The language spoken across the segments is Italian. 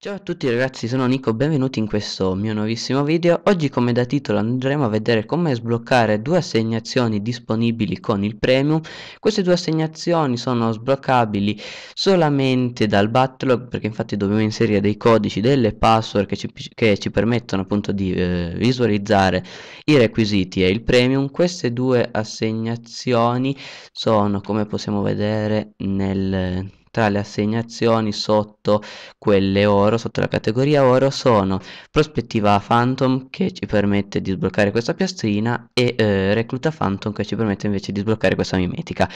Ciao a tutti ragazzi, sono Nico, benvenuti in questo mio nuovissimo video. Oggi come da titolo andremo a vedere come sbloccare due assegnazioni disponibili con il premium. Queste due assegnazioni sono sbloccabili solamente dal backlog perché infatti dobbiamo inserire dei codici, delle password che ci, che ci permettono appunto di eh, visualizzare i requisiti e il premium. Queste due assegnazioni sono come possiamo vedere nel tra le assegnazioni sotto quelle oro, sotto la categoria oro, sono prospettiva Phantom che ci permette di sbloccare questa piastrina e eh, recluta Phantom che ci permette invece di sbloccare questa mimetica.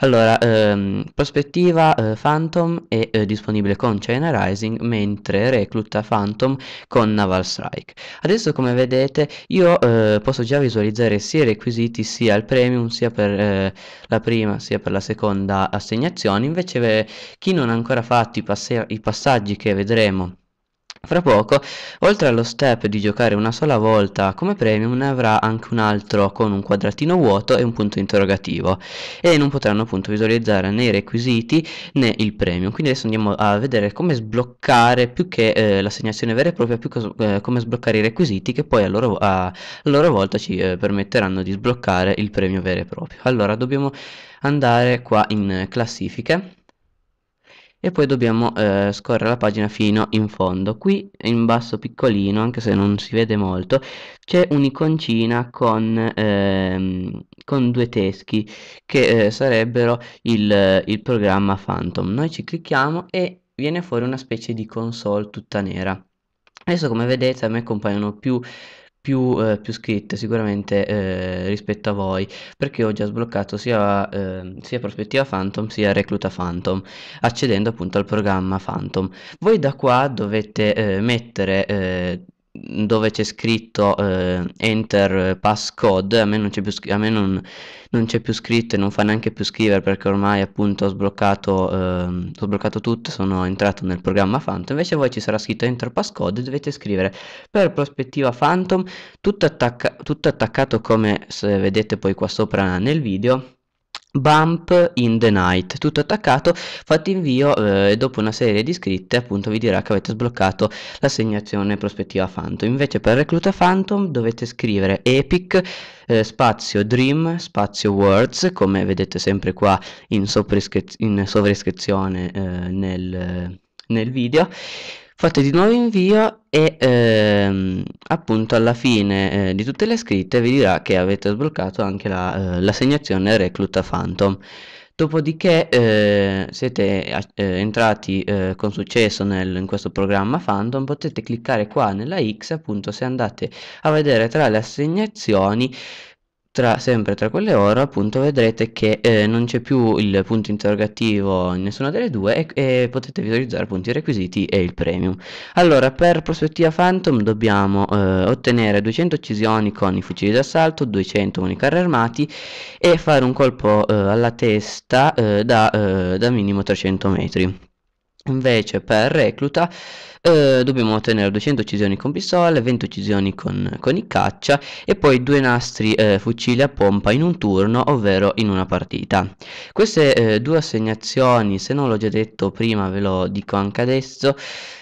Allora, ehm, prospettiva eh, Phantom è eh, disponibile con China Rising, mentre recluta Phantom con Naval Strike. Adesso come vedete io eh, posso già visualizzare sia i requisiti sia il premium sia per eh, la prima sia per la seconda assegnazione invece eh, chi non ha ancora fatto i, passe- i passaggi che vedremo fra poco, oltre allo step di giocare una sola volta come premium, ne avrà anche un altro con un quadratino vuoto e un punto interrogativo e non potranno appunto visualizzare né i requisiti né il premium. Quindi adesso andiamo a vedere come sbloccare più che eh, l'assegnazione vera e propria, più cos- eh, come sbloccare i requisiti che poi a loro, a, a loro volta ci eh, permetteranno di sbloccare il premio vero e proprio. Allora dobbiamo andare qua in classifiche e poi dobbiamo eh, scorrere la pagina fino in fondo qui in basso piccolino anche se non si vede molto c'è un'iconcina con, ehm, con, due teschi che eh, sarebbero il, il programma Phantom noi ci clicchiamo e viene fuori una specie di console tutta nera adesso come vedete a me compaiono più più, eh, più scritte sicuramente eh, rispetto a voi perché ho già sbloccato sia, eh, sia prospettiva Phantom sia recluta Phantom accedendo appunto al programma Phantom voi da qua dovete eh, mettere eh, dove c'è scritto eh, enter passcode a me, non c'è, più, a me non, non c'è più scritto e non fa neanche più scrivere perché ormai appunto ho sbloccato, eh, ho sbloccato tutto sono entrato nel programma Phantom invece voi ci sarà scritto enter passcode e dovete scrivere per prospettiva Phantom tutto, attacca tutto attaccato come vedete poi qua sopra nel video Bump in the Night, tutto attaccato, fatti invio eh, e dopo una serie di scritte appunto vi dirà che avete sbloccato l'assegnazione prospettiva Phantom. Invece per Recluta Phantom dovete scrivere Epic eh, spazio Dream spazio Words, come vedete sempre qua in, in sovraiscrizione eh, nel, nel video fate di nuovo invio e ehm, appunto alla fine eh, di tutte le scritte vi dirà che avete sbloccato anche l'assegnazione la, eh, recluta phantom dopodiché eh, siete eh, entrati eh, con successo nel, in questo programma phantom potete cliccare qua nella x appunto se andate a vedere tra le assegnazioni tra, sempre tra quelle ore appunto vedrete che eh, non c'è più il punto interrogativo in nessuna delle due e, e, potete visualizzare appunto i requisiti e il premium allora per prospettiva phantom dobbiamo eh, ottenere 200 uccisioni con i fucili d'assalto 200 con i carri armati e fare un colpo eh, alla testa eh, da, eh, da minimo 300 metri invece per recluta eh, dobbiamo ottenere 200 uccisioni con pistola 20 uccisioni con, con i caccia e poi due nastri eh, fucile a pompa in un turno ovvero in una partita queste eh, due assegnazioni se non l'ho già detto prima ve lo dico anche adesso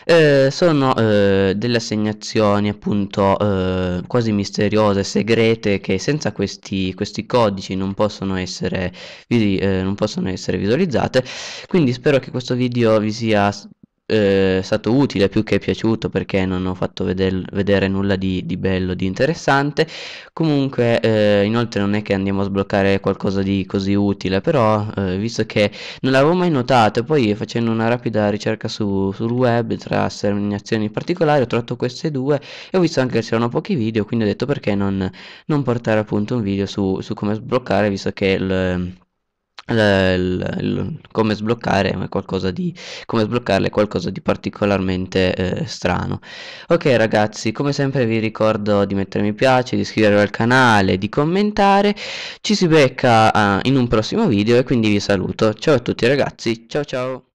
eh, sono eh, delle assegnazioni appunto eh, quasi misteriose segrete che senza questi, questi codici non possono essere, non possono essere visualizzate quindi spero che questo video vi sia eh, stato utile più che piaciuto perché non ho fatto vedere, vedere nulla di, di, bello, di interessante. Comunque, eh, inoltre non è che andiamo a sbloccare qualcosa di così utile, però eh, visto che non l'avevo mai notato, poi facendo una rapida ricerca su, sul web tra seminazioni particolari ho trovato queste due e ho visto anche che c'erano pochi video, quindi ho detto perché non, non portare appunto un video su, su come sbloccare, visto che il il, il, come sbloccare qualcosa di come sbloccarle qualcosa di particolarmente eh, strano ok ragazzi come sempre vi ricordo di mettere mi piace di iscrivervi al canale di commentare ci si becca uh, in un prossimo video e quindi vi saluto ciao a tutti ragazzi ciao ciao